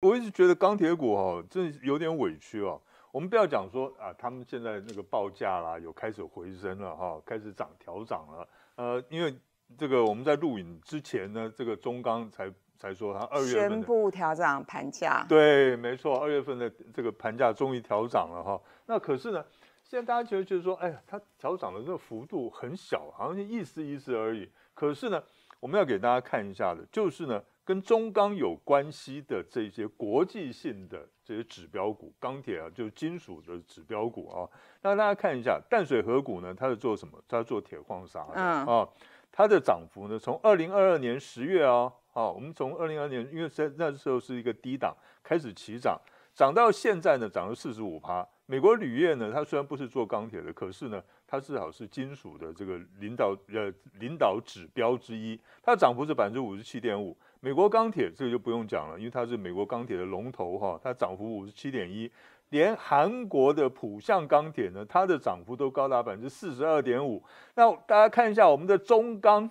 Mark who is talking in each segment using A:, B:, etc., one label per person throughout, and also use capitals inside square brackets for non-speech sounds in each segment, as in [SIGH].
A: 我一直觉得钢铁股哈，这有点委屈哦。我们不要讲说啊，他们现在那个报价啦，有开始回升了哈，开始涨调涨了。呃，因为这个我们在录影之前呢，这个中钢才才说他二月份宣
B: 布调涨盘价，
A: 对，没错，二月份的这个盘价终于调涨了哈。那可是呢，现在大家觉得就是说，哎呀，它调涨的这个幅度很小，好像意思意思而已。可是呢，我们要给大家看一下的，就是呢。跟中钢有关系的这些国际性的这些指标股，钢铁啊，就是金属的指标股啊。那大家看一下淡水河谷呢，它是做什么？它做铁矿砂的啊。它的涨幅呢，从二零二二年十月啊，啊，我们从二零二二年，因为在那时候是一个低档开始起涨，涨到现在呢，涨了四十五趴。美国铝业呢，它虽然不是做钢铁的，可是呢，它至少是金属的这个领导呃领导指标之一。它的涨幅是百分之五十七点五。美国钢铁这个就不用讲了，因为它是美国钢铁的龙头哈，它涨幅五十七点一，连韩国的浦项钢铁呢，它的涨幅都高达百分之四十二点五。那大家看一下我们的中钢，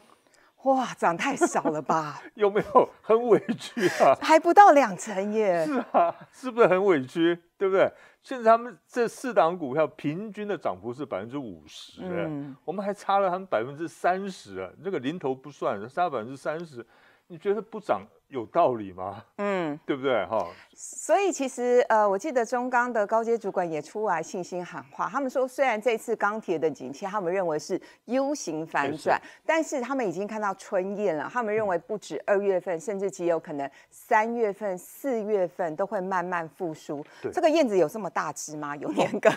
B: 哇，涨太少了吧？
A: [LAUGHS] 有没有很委屈啊？
B: 还不到两成耶！是
A: 啊，是不是很委屈？对不对？现在他们这四档股票平均的涨幅是百分之五十，嗯，我们还差了他们百分之三十，这个零头不算，差百分之三十。你觉得不涨有道理吗？嗯，[LAUGHS] 对不对哈？
B: 所以其实呃，我记得中钢的高阶主管也出来信心喊话，他们说虽然这次钢铁的景气他们认为是 U 型反转，但是他们已经看到春燕了，他们认为不止二月份，甚至极有可能三月份、四月份都会慢慢复苏。这个燕子有这么大只吗？有年哥，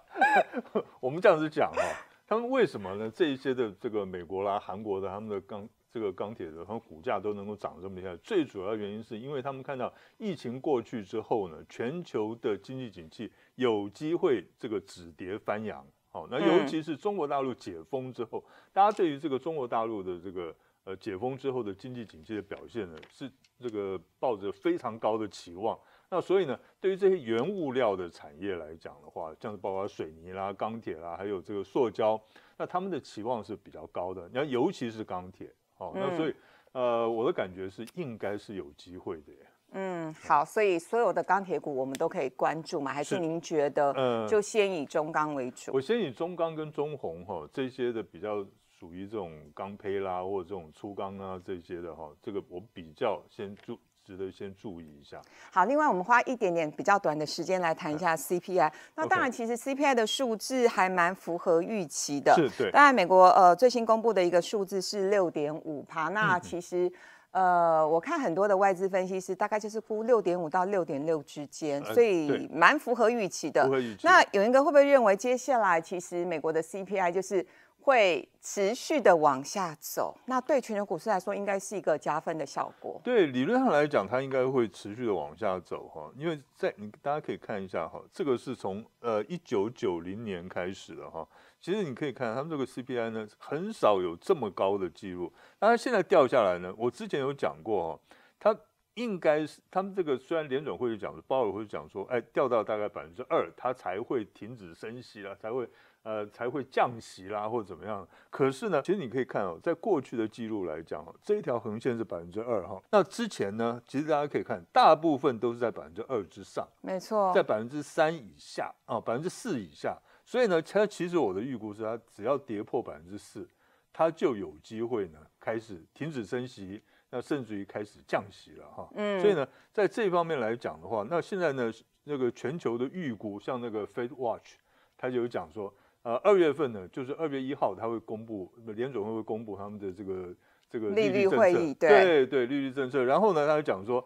A: [LAUGHS] 我们这样子讲哦。他们为什么呢？这一些的这个美国啦、韩国的他们的钢。这个钢铁的，它股价都能够涨这么一下，最主要原因是因为他们看到疫情过去之后呢，全球的经济景气有机会这个止跌翻扬。好，那尤其是中国大陆解封之后，大家对于这个中国大陆的这个呃解封之后的经济景气的表现呢，是这个抱着非常高的期望。那所以呢，对于这些原物料的产业来讲的话，像是包括水泥啦、钢铁啦，还有这个塑胶，那他们的期望是比较高的。你看，尤其是钢铁。哦，那所以，呃，我的感觉是应该是有机会的耶。
B: 嗯，好，所以所有的钢铁股我们都可以关注吗？还是您觉得，嗯，就先以中钢为主？我
A: 先以中钢跟中红哈这些的比较属于这种钢坯啦，或者这种粗钢啊这些的哈，这个我比较先注。值得先注意一下。
B: 好，另外我们花一点点比较短的时间来谈一下 CPI。那当然，其实 CPI 的数字还蛮符合预期的。是，对。当然，美国呃最新公布的一个数字是六点五趴。那其实，呃，我看很多的外资分析师大概就是估六点五到六点六之间，所以蛮符合预期的。期。那有一哥会不会认为接下来其实美国的 CPI 就是？会持续的往下走，那对全球股市来说，应该是一个加分的效果。
A: 对，理论上来讲，它应该会持续的往下走哈，因为在你大家可以看一下哈，这个是从呃一九九零年开始的哈，其实你可以看他们这个 CPI 呢，很少有这么高的记录，那它现在掉下来呢，我之前有讲过哈，它应该是他们这个虽然联准会就讲说，鲍尔会讲说，哎，掉到大概百分之二，它才会停止升息了，才会。呃，才会降息啦，或者怎么样？可是呢，其实你可以看哦，在过去的记录来讲，这一条横线是百分之二哈。那之前呢，其实大家可以看，大部分都是在百分之二之上，没错，在百分之三以下啊，百分之四以下。所以呢，它其实我的预估是，它只要跌破百分之四，它就有机会呢开始停止升息，那甚至于开始降息了哈。嗯，所以呢，在这方面来讲的话，那现在呢，那个全球的预估，像那个 Fed Watch，它就有讲说。呃，二月份呢，就是二月一号，他会公布联总会会公布他们的这个这个利率政策，对对对，利率政策。然后呢，他就讲说，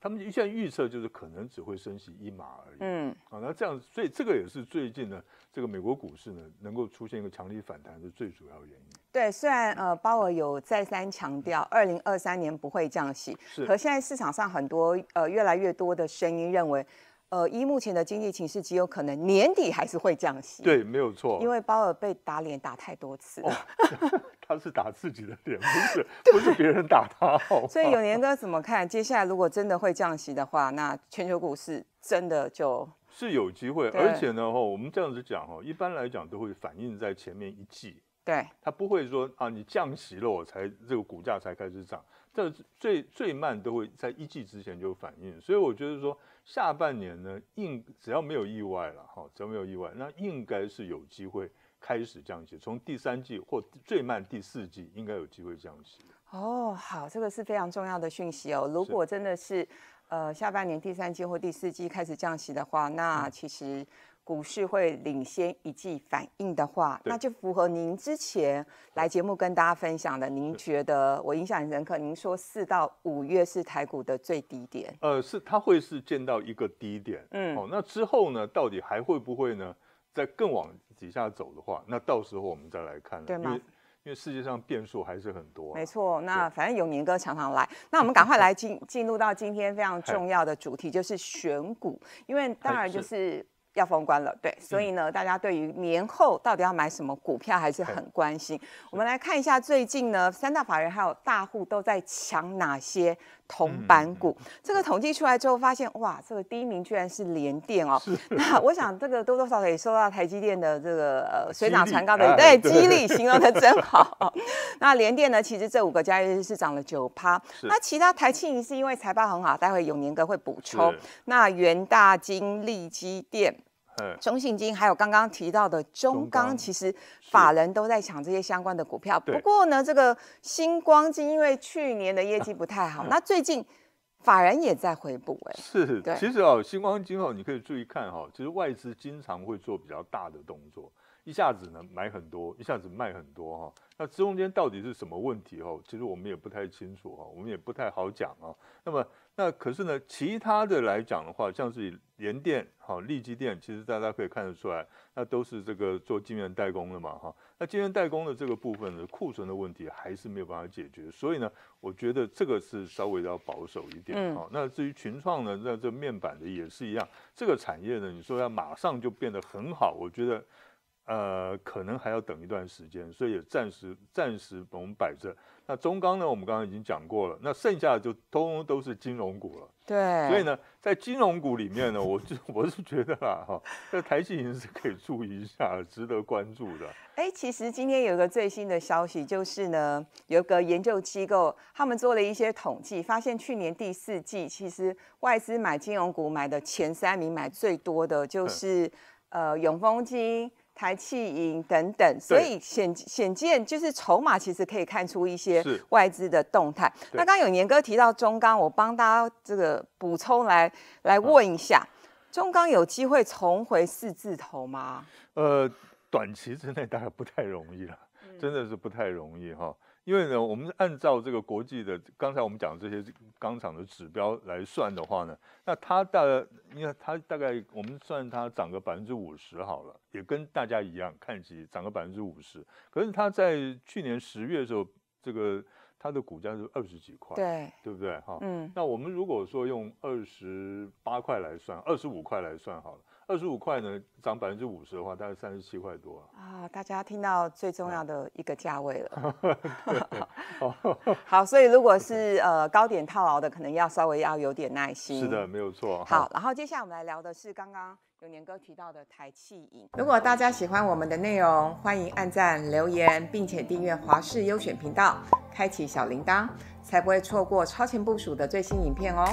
A: 他们一在预测就是可能只会升息一码而已。嗯，啊，那这样，所以这个也是最近呢，这个美国股市呢能够出现一个强力反弹的最主要原因。
B: 对，虽然呃鲍尔有再三强调二零二三年不会降息，是，可现在市场上很多呃越来越多的声音认为。呃，依目前的经济形势，极有可能年底还是会降息。对，
A: 没有错。因为
B: 鲍尔被打脸打太多次了，
A: [LAUGHS] 他是打自己的脸，不是 [LAUGHS] 不是别人打他。所以永
B: 年哥 [LAUGHS] 怎么看？接下来如果真的会降息的话，那全球股市真的就
A: 是有机会。而且呢，哈，我们这样子讲哈，一般来讲都会反映在前面一季。对。他不会说啊，你降息了，我才这个股价才开始涨。这最最慢都会在一季之前就反应，所以我觉得说下半年呢，应只要没有意外了哈，只要没有意外，那应该是有机会开始降息，从第三季或最慢第四季应该有机会降息。
B: 哦，好，这个是非常重要的讯息哦。如果真的是，呃，下半年第三季或第四季开始降息的话，那其实。股市会领先一季反应的话，那就符合您之前来节目跟大家分享的。您觉得我影象很深刻，您说四到五月是台股的最低点，
A: 呃，是它会是见到一个低点，嗯，哦，那之后呢，到底还会不会呢？再更往底下走的话，那到时候我们再来看，对吗？因为世界上变数还是很
B: 多，没错。那反正有年哥常常来，那我们赶快来进进入到今天非常重要的主题，就是选股，因为当然就是。要封关了，对，所以呢，大家对于年后到底要买什么股票还是很关心。我们来看一下最近呢，三大法人还有大户都在抢哪些铜板股。这个统计出来之后，发现哇，这个第一名居然是联电哦。[LAUGHS] 那我想这个多多少少也受到台积电的这个呃 [LAUGHS] 水涨船高的对激励，形容的真好。那联电呢，其实这五个交易日是涨了九趴。那其他台庆仪是因为财报很好，待会永年哥会补充。那元大、金利基电。中信金还有刚刚提到的中钢，其实法人都在抢这些相关的股票。不过呢，这个星光金因为去年的业绩不太好，那最近法人也在回补哎。
A: 是，其实哦，星光金哦，你可以注意看哈，其实外资经常会做比较大的动作，一下子呢买很多，一下子卖很多哈。那中间到底是什么问题哈？其实我们也不太清楚哈，我们也不太好讲啊。那么，那可是呢，其他的来讲的话，像是联电哈、利基电，其实大家可以看得出来，那都是这个做晶圆代工的嘛哈。那晶圆代工的这个部分的库存的问题还是没有办法解决，所以呢，我觉得这个是稍微要保守一点啊。那至于群创呢，那这面板的也是一样，这个产业呢，你说要马上就变得很好，我觉得。呃，可能还要等一段时间，所以暂时暂时我们摆着。那中钢呢？我们刚刚已经讲过了。那剩下的就通通都是金融股了。对。所以呢，在金融股里面呢，我就我是觉得啦哈，这台积银是可以注意一下，值得关注的。
B: 哎，其实今天有个最新的消息，就是呢，有个研究机构他们做了一些统计，发现去年第四季其实外资买金融股买的前三名买最多的就是呃永丰金。台气银等等，所以显显见就是筹码，其实可以看出一些外资的动态。那刚刚有年哥提到中钢，我帮大家这个补充来来问一下，中钢有机会重回四字头吗？
A: 呃，短期之内大概不太容易了，真的是不太容易哈。因为呢，我们按照这个国际的，刚才我们讲这些钢厂的指标来算的话呢，那它大，你看它大概我们算它涨个百分之五十好了，也跟大家一样看起涨个百分之五十。可是它在去年十月的时候，这个它的股价是二十几块，对对不对？哈，嗯，那我们如果说用二十八块来算，二十五块来算好了。二十五块呢，涨百分之五十的话，大概三十七块多
B: 啊。啊，大家听到最重要的一个价位了。好 [LAUGHS] [LAUGHS] 好，所以如果是呃高点套牢的，可能要稍微要有点耐心。是的，没有错。好，然后接下来我们来聊的是刚刚永年哥提到的台气影。如果大家喜欢我们的内容，欢迎按赞、留言，并且订阅华视优选频道，开启小铃铛，才不会错过超前部署的最新影片哦。